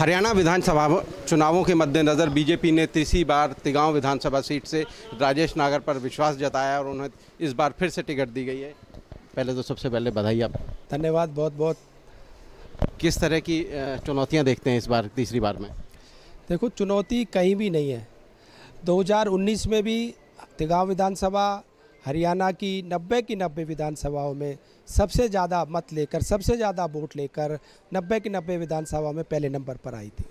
हरियाणा विधानसभा चुनावों के मद्देनज़र बीजेपी ने तीसरी बार तिगांव विधानसभा सीट से राजेश नागर पर विश्वास जताया और उन्हें इस बार फिर से टिकट दी गई है पहले तो सबसे पहले बधाई आप धन्यवाद बहुत बहुत किस तरह की चुनौतियां देखते हैं इस बार तीसरी बार में देखो चुनौती कहीं भी नहीं है दो में भी तिगाँव विधानसभा हरियाणा की नब्बे की नब्बे विधानसभाओं में सबसे ज़्यादा मत लेकर सबसे ज़्यादा वोट लेकर नब्बे की नब्बे विधानसभाओं में पहले नंबर पर आई थी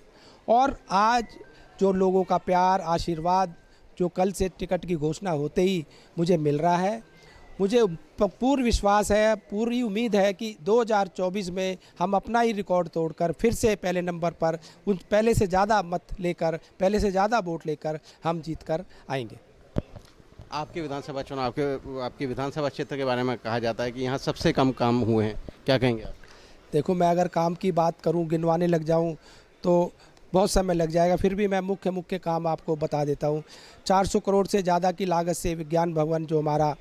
और आज जो लोगों का प्यार आशीर्वाद जो कल से टिकट की घोषणा होते ही मुझे मिल रहा है मुझे पूर्ण विश्वास है पूरी उम्मीद है कि 2024 में हम अपना ही रिकॉर्ड तोड़कर फिर से पहले नंबर पर उन पहले से ज़्यादा मत लेकर पहले से ज़्यादा वोट लेकर हम जीत कर आएंगे आपके विधानसभा चुनाव के आपके विधानसभा क्षेत्र के बारे में कहा जाता है कि यहाँ सबसे कम काम हुए हैं क्या कहेंगे आप देखो मैं अगर काम की बात करूँ गिनवाने लग जाऊँ तो बहुत समय लग जाएगा फिर भी मैं मुख्य मुख्य काम आपको बता देता हूँ 400 करोड़ से ज़्यादा की लागत से विज्ञान भवन जो हमारा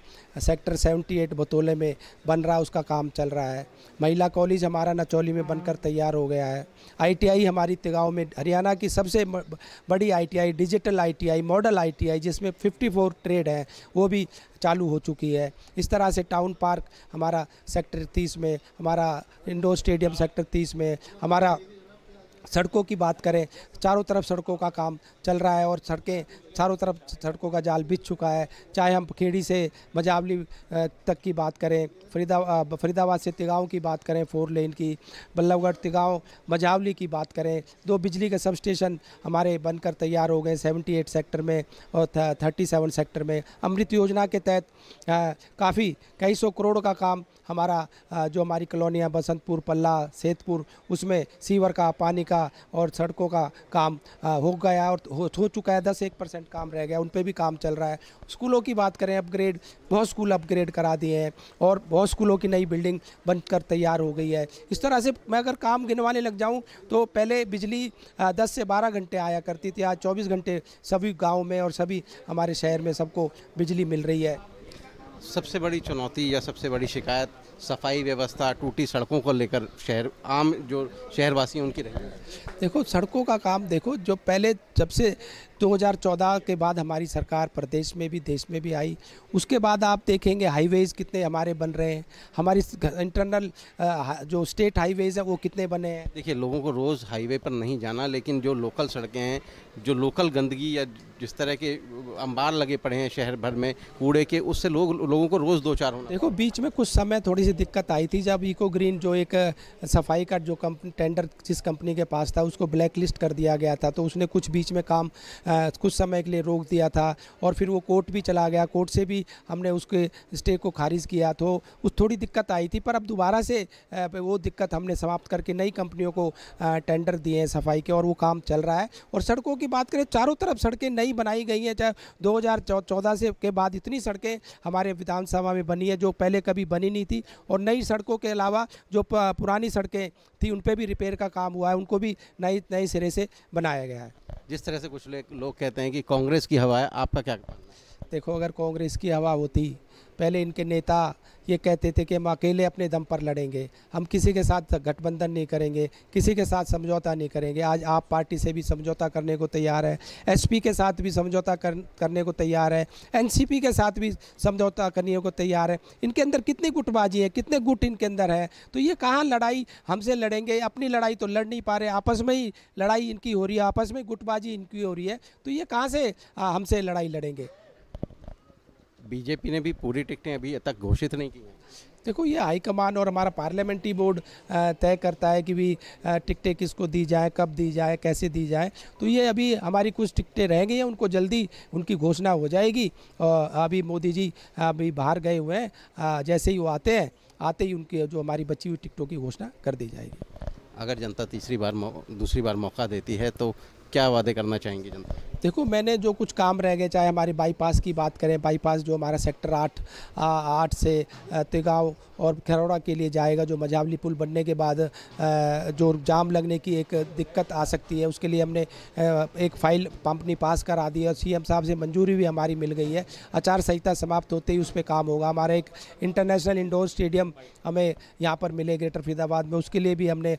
सेक्टर 78 बतौले में बन रहा है उसका काम चल रहा है महिला कॉलेज हमारा नचौली में बनकर तैयार हो गया है आईटीआई हमारी तिगाव में हरियाणा की सबसे बड़ी ITI digital ITI model ITI जिसमें 54 ट्रेड हैं वो भी चालू हो चुकी है इस तरह से टाउन पार्क हमारा सेक्टर तीस में हमारा इंडोर स्टेडियम सेक्टर तीस में हमारा सड़कों की बात करें चारों तरफ सड़कों का काम चल रहा है और सड़कें चारों तरफ सड़कों का जाल बिछ चुका है चाहे हम खेड़ी से मजावली तक की बात करें फरीदा फरीदाबाद से तिगाव की बात करें फोर लेन की बल्लभगढ़ तिगाँव मजावली की बात करें दो बिजली के सब स्टेशन हमारे बनकर तैयार हो गए 78 सेक्टर में और 37 सेक्टर में अमृत योजना के तहत काफ़ी कई सौ करोड़ का काम हमारा जो हमारी कॉलोनियाँ बसंतपुर पल्ला सेतपुर उसमें सीवर का पानी का और सड़कों का काम हो गया और हो, चुका है दस एक परसेंट काम रह गया उन पर भी काम चल रहा है स्कूलों की बात करें अपग्रेड बहुत स्कूल अपग्रेड करा दिए हैं और बहुत स्कूलों की नई बिल्डिंग बनकर तैयार हो गई है इस तरह से मैं अगर काम गिनवाने लग जाऊँ तो पहले बिजली दस से बारह घंटे आया करती थी आज चौबीस घंटे सभी गाँव में और सभी हमारे शहर में सबको बिजली मिल रही है सबसे बड़ी चुनौती या सबसे बड़ी शिकायत सफाई व्यवस्था टूटी सड़कों को लेकर शहर आम जो शहरवासी हैं उनकी रहेगी देखो सड़कों का काम देखो जो पहले जब से 2014 के बाद हमारी सरकार प्रदेश में भी देश में भी आई उसके बाद आप देखेंगे हाईवेज़ कितने हमारे बन रहे हैं हमारी इंटरनल जो स्टेट हाईवेज़ है वो कितने बने हैं देखिए लोगों को रोज़ हाईवे पर नहीं जाना लेकिन जो लोकल सड़कें हैं जो लोकल गंदगी या जिस तरह के अंबार लगे पड़े हैं शहर भर में कूड़े के उससे लोग लोगों को रोज़ दो चार होना देखो बीच में कुछ समय थोड़ी सी दिक्कत आई थी जब इको ग्रीन जो एक सफाई का जो कंपनी टेंडर जिस कंपनी के पास था उसको ब्लैक लिस्ट कर दिया गया था तो उसने कुछ बीच में काम कुछ समय के लिए रोक दिया था और फिर वो कोर्ट भी चला गया कोर्ट से भी हमने उसके स्टे को खारिज किया तो उस थोड़ी दिक्कत आई थी पर अब दोबारा से वो दिक्कत हमने समाप्त करके नई कंपनियों को टेंडर दिए हैं सफाई के और वो काम चल रहा है और सड़कों की बात करें चारों तरफ सड़कें नई बनाई गई हैं चाहे दो से के बाद इतनी सड़कें हमारे विधानसभा में बनी है जो पहले कभी बनी नहीं थी और नई सड़कों के अलावा जो पुरानी सड़कें थी उन पर भी रिपेयर का काम हुआ है उनको भी नई नए सिरे से बनाया गया है जिस तरह से कुछ लोग कहते हैं कि कांग्रेस की हवा है आपका क्या देखो अगर कांग्रेस की हवा होती पहले इनके नेता ये कहते थे कि हम अकेले अपने दम पर लड़ेंगे हम किसी के साथ गठबंधन नहीं करेंगे किसी के साथ समझौता नहीं करेंगे आज आप पार्टी से भी समझौता करने को तैयार है एसपी के साथ भी समझौता कर, करने को तैयार है एनसीपी के साथ भी समझौता करने को तैयार है इनके अंदर कितनी गुटबाजी है कितने गुट इनके अंदर है तो ये कहाँ लड़ाई हमसे लड़ेंगे अपनी लड़ाई तो लड़ नहीं पा रहे आपस में ही लड़ाई इनकी हो रही है आपस में गुटबाजी इनकी हो रही है तो ये कहाँ से हमसे लड़ाई लड़ेंगे बीजेपी ने भी पूरी टिकटें अभी तक घोषित नहीं की हैं देखो ये हाईकमान और हमारा पार्लियामेंट्री बोर्ड तय करता है कि भी टिकटें किसको दी जाए कब दी जाए कैसे दी जाए तो ये अभी हमारी कुछ टिकटें रह गई हैं उनको जल्दी उनकी घोषणा हो जाएगी और अभी मोदी जी अभी बाहर गए हुए हैं जैसे ही वो आते हैं आते ही उनकी जो हमारी बची हुई टिकटों की घोषणा कर दी जाएगी अगर जनता तीसरी बार दूसरी बार मौका देती है तो क्या वादे करना चाहेंगे जनता देखो मैंने जो कुछ काम रह गए चाहे हमारी बाईपास की बात करें बाईपास जो हमारा सेक्टर आठ आठ से तिगाव और खरौड़ा के लिए जाएगा जो मझावली पुल बनने के बाद जो जाम लगने की एक दिक्कत आ सकती है उसके लिए हमने एक फाइल पंपनी पास करा दी है और सी एम साहब से मंजूरी भी हमारी मिल गई है आचार संहिता समाप्त होते ही उस पर काम होगा हमारा एक इंटरनेशनल इंडोर स्टेडियम हमें यहाँ पर मिले ग्रेटर फरीदाबाद में उसके लिए भी हमने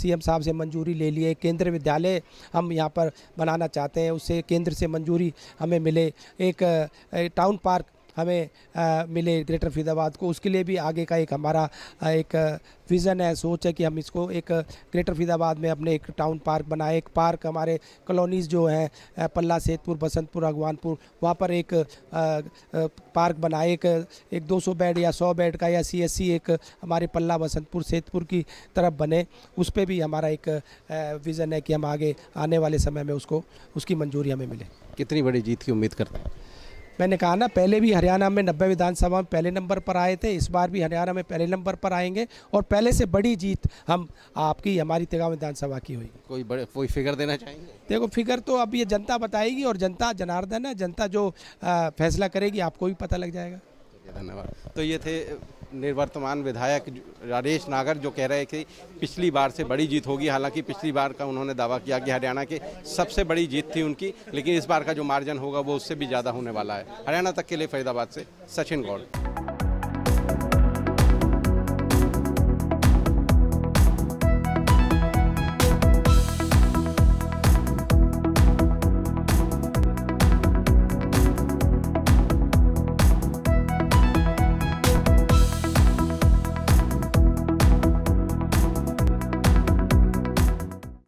सी एम साहब से मंजूरी ले ली है केंद्रीय विद्यालय हम यहाँ यहाँ पर बनाना चाहते हैं उससे केंद्र से मंजूरी हमें मिले एक टाउन पार्क हमें आ, मिले ग्रेटर फरीदाबाद को उसके लिए भी आगे का एक हमारा एक विज़न है सोच है कि हम इसको एक ग्रेटर फरीदाबाद में अपने एक टाउन पार्क बनाए एक पार्क हमारे कॉलोनीज़ जो हैं पल्ला सेतपुर बसंतपुर अगवानपुर वहाँ पर एक आ, पार्क बनाए एक एक 200 बेड या 100 बेड का या सीएससी एक हमारे पल्ला बसंतपुर सेतपुर की तरफ बने उस पर भी हमारा एक विज़न है कि हम आगे आने वाले समय में उसको उसकी मंजूरी हमें मिले कितनी बड़ी जीत की उम्मीद करते हैं मैंने कहा ना पहले भी हरियाणा में नब्बे विधानसभा में पहले नंबर पर आए थे इस बार भी हरियाणा में पहले नंबर पर आएंगे और पहले से बड़ी जीत हम आपकी हमारी तेगा विधानसभा की हुई कोई बड़े कोई फिगर देना चाहेंगे देखो फिगर तो अब ये जनता बताएगी और जनता जनार्दन है जनता जो आ, फैसला करेगी आपको भी पता लग जाएगा तो धन्यवाद तो ये थे निर्वर्तमान विधायक राजेश नागर जो कह रहे थे पिछली बार से बड़ी जीत होगी हालांकि पिछली बार का उन्होंने दावा किया कि हरियाणा की सबसे बड़ी जीत थी उनकी लेकिन इस बार का जो मार्जन होगा वो उससे भी ज़्यादा होने वाला है हरियाणा तक के लिए फरीदाबाद से सचिन गौड़